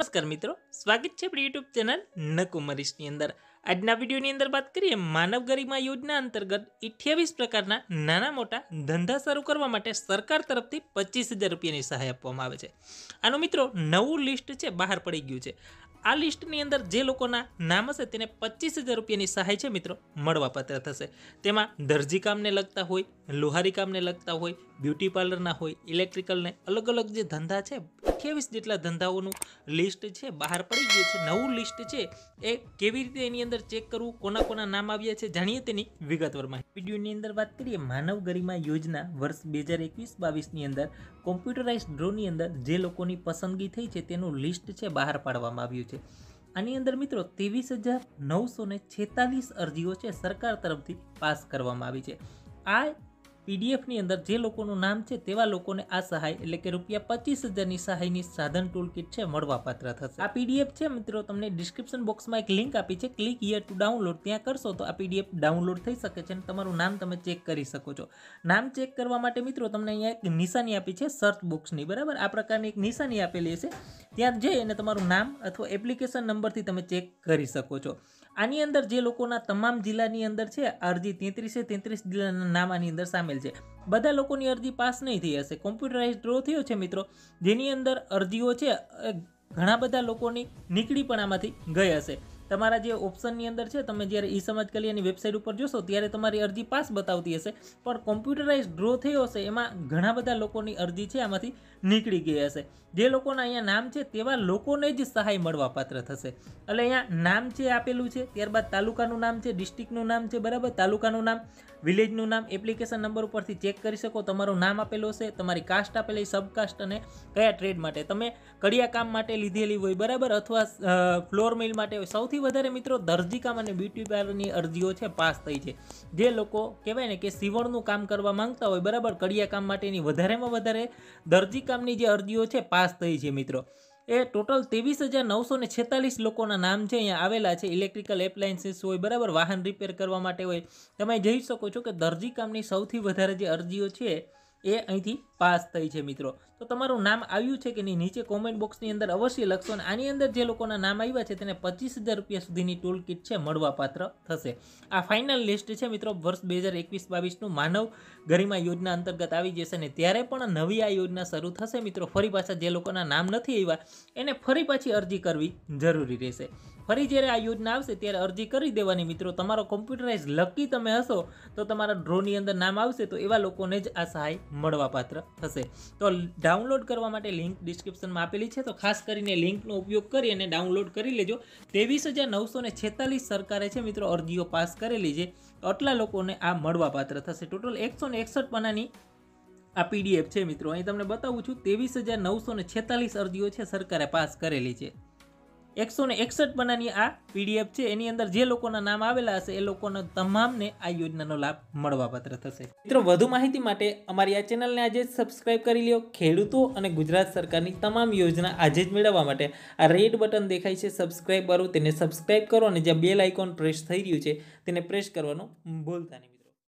નમસ્કાર મિત્રો સ્વાગત છે આપણી યુટ્યુબ ચેનલ નકુમરીશની અંદર આજના વિડીયોની અંદર વાત કરીએ માનવ ગરિમા યોજના અંતર્ગત અઠ્યાવીસ પ્રકારના નાના મોટા ધંધા શરૂ કરવા માટે સરકાર તરફથી પચીસ હજાર રૂપિયાની સહાય આપવામાં આવે છે આનો મિત્રો નવું લિસ્ટ છે બહાર પડી ગયું છે આ લિસ્ટની અંદર જે લોકોના નામ હશે તેને પચીસ હજાર રૂપિયાની સહાય છે મિત્રો મળવાપાત્ર થશે તેમાં દરજી કામને લગતા હોય લુહારી કામને લગતા હોય બ્યુટી પાર્લરના હોય ઇલેક્ટ્રિકલને અલગ અલગ જે ધંધા છે અઠ્યાવીસ જેટલા ધંધાઓનું લિસ્ટ છે બહાર પડી ગયું છે નવું લિસ્ટ છે એ કેવી રીતે એની અંદર ચેક કરવું કોના કોના નામ આવ્યા છે જાણીએ તેની વિગતવાર માહિતી વિડીયોની અંદર વાત કરીએ માનવ ગરિમા યોજના વર્ષ બે હજાર એકવીસ બાવીસની અંદર કોમ્પ્યુટરાઇઝ ડ્રોની અંદર જે લોકોની પસંદગી થઈ છે તેનું લિસ્ટ છે બહાર પાડવામાં આવ્યું છે આની અંદર મિત્રો ત્રેવીસ હજાર નવસો ને છેતાલીસ અરજીઓ છે સરકાર તરફથી પાસ કરવામાં આવી છે આ પીડીએફની અંદર જે લોકોનું નામ છે તેવા લોકોને આ સહાય એટલે કે રૂપિયા પચીસ હજારની સહાયની સાધન ટૂલ કિટ છે મળવાપાત્ર થશે આ પીડીએફ છે મિત્રો તમને ડિસ્ક્રિપ્શન બોક્સમાં એક લિંક આપી છે ક્લિક યર ટુ ડાઉનલોડ ત્યાં કરશો તો આ પીડીએફ ડાઉનલોડ થઈ શકે છે અને તમારું નામ તમે ચેક કરી શકો છો નામ ચેક કરવા માટે મિત્રો તમને અહીંયા એક નિશાની આપી છે સર્ચ બોક્સની બરાબર આ પ્રકારની એક નિશાની આપેલી હશે ત્યાં જઈ અને તમારું નામ અથવા એપ્લિકેશન નંબરથી તમે ચેક કરી શકો છો આની અંદર જે લોકોના તમામ જિલ્લાની અંદર છે અરજી તેત્રીસે તેત્રીસ જિલ્લાના નામાની અંદર સામેલ છે બધા લોકોની અરજી પાસ નહીં થઈ હશે કોમ્પ્યુટરાઇઝ ડ્રો થયો છે મિત્રો જેની અંદર અરજીઓ છે ઘણા બધા લોકોની નીકળી પણ આમાંથી ગઈ હશે તમારા જે ઓપ્શનની અંદર છે તમે જ્યારે ઈ સમાજ કલ્યાણની વેબસાઇટ ઉપર જોશો ત્યારે તમારી અરજી પાસ બતાવતી હશે પણ કોમ્પ્યુટરાઇઝ ડ્રો થયો હશે એમાં ઘણા બધા લોકોની અરજી છે આમાંથી નીકળી ગઈ હશે જે લોકોના અહીંયા નામ છે તેવા લોકોને જ સહાય મળવાપાત્ર થશે એટલે અહીંયા નામ છે આપેલું છે ત્યારબાદ તાલુકાનું નામ છે ડિસ્ટ્રિક્ટનું નામ છે બરાબર તાલુકાનું નામ વિલેજનું નામ એપ્લિકેશન નંબર ઉપરથી ચેક કરી શકો તમારું નામ આપેલું હશે તમારી કાસ્ટ આપેલી સબકાસ્ટ અને કયા ટ્રેડ માટે તમે કડિયા કામ માટે લીધેલી હોય બરાબર અથવા ફ્લોર મિલ માટે હોય સૌથી સૌથી વધારે મિત્રો દરજીકામ અને બ્યુટી પાર્લરની અરજીઓ છે પાસ થઈ છે જે લોકો કહેવાય ને કે સીવણનું કામ કરવા માંગતા હોય બરાબર કડિયા કામ માટેની વધારેમાં વધારે દરજીકામની જે અરજીઓ છે પાસ થઈ છે મિત્રો એ ટોટલ ત્રેવીસ હજાર નવસો ને છેતાલીસ લોકોના નામ છે અહીંયા આવેલા છે ઇલેક્ટ્રિકલ એપ્લાયન્સીસ હોય બરાબર વાહન રિપેર કરવા માટે હોય તમે જોઈ શકો છો કે દરજી સૌથી વધારે જે અરજીઓ છે એ અહીંથી પાસ થઈ છે મિત્રો તો તમારું નામ આવ્યું છે કે નહીં નીચે કોમેન્ટ બોક્સની અંદર અવશ્ય લખશો અને આની અંદર જે લોકોના નામ આવ્યા છે તેને પચીસ હજાર રૂપિયા સુધીની ટૂલ કિટ છે મળવાપાત્ર થશે આ ફાઇનલ લિસ્ટ છે મિત્રો વર્ષ બે હજાર એકવીસ બાવીસનું માનવ ગરિમા યોજના અંતર્ગત આવી જશે ને ત્યારે પણ નવી આ યોજના શરૂ થશે મિત્રો ફરી પાછા જે લોકોના નામ નથી આવ્યા એને ફરી પાછી અરજી કરવી જરૂરી રહેશે ફરી જ્યારે આ યોજના આવશે ત્યારે અરજી કરી દેવાની મિત્રો તમારો કોમ્પ્યુટરાઇઝ લકી તમે હશો તો તમારા ડ્રોની અંદર નામ આવશે તો એવા લોકોને જ આ સહાય મળવાપાત્ર થશે તો ડાઉનલોડ કરવા માટે લિંક ડિસ્ક્રિપ્શનમાં આપેલી છે તો ખાસ કરીને લિંકનો ઉપયોગ કરી અને ડાઉનલોડ કરી લેજો ત્રેવીસ હજાર નવસો ને સરકારે છે મિત્રો અરજીઓ પાસ કરેલી છે આટલા લોકોને આ મળવાપાત્ર થશે ટોટલ એકસો ને એકસઠ પાનાની આ પીડીએફ છે મિત્રો અહીં તમને બતાવું છું ત્રેવીસ હજાર નવસો ને અરજીઓ છે સરકારે પાસ કરેલી છે એકસો ને એકસઠ બનાની આ પીડીએફ છે એની અંદર જે લોકોના નામ આવેલા હશે એ લોકોના તમામને આ યોજનાનો લાભ મળવા મળવાપાત્ર થશે મિત્રો વધુ માહિતી માટે અમારી આ ચેનલને આજે સબસ્ક્રાઇબ કરી લ્યો ખેડૂતો અને ગુજરાત સરકારની તમામ યોજના આજે જ મેળવવા માટે આ રેડ બટન દેખાય છે સબસ્ક્રાઇબ વાળું તેને સબસ્ક્રાઇબ કરો અને જ્યાં બેલ આઇકોન પ્રેસ થઈ રહ્યું છે તેને પ્રેસ કરવાનું ભૂલતા નહીં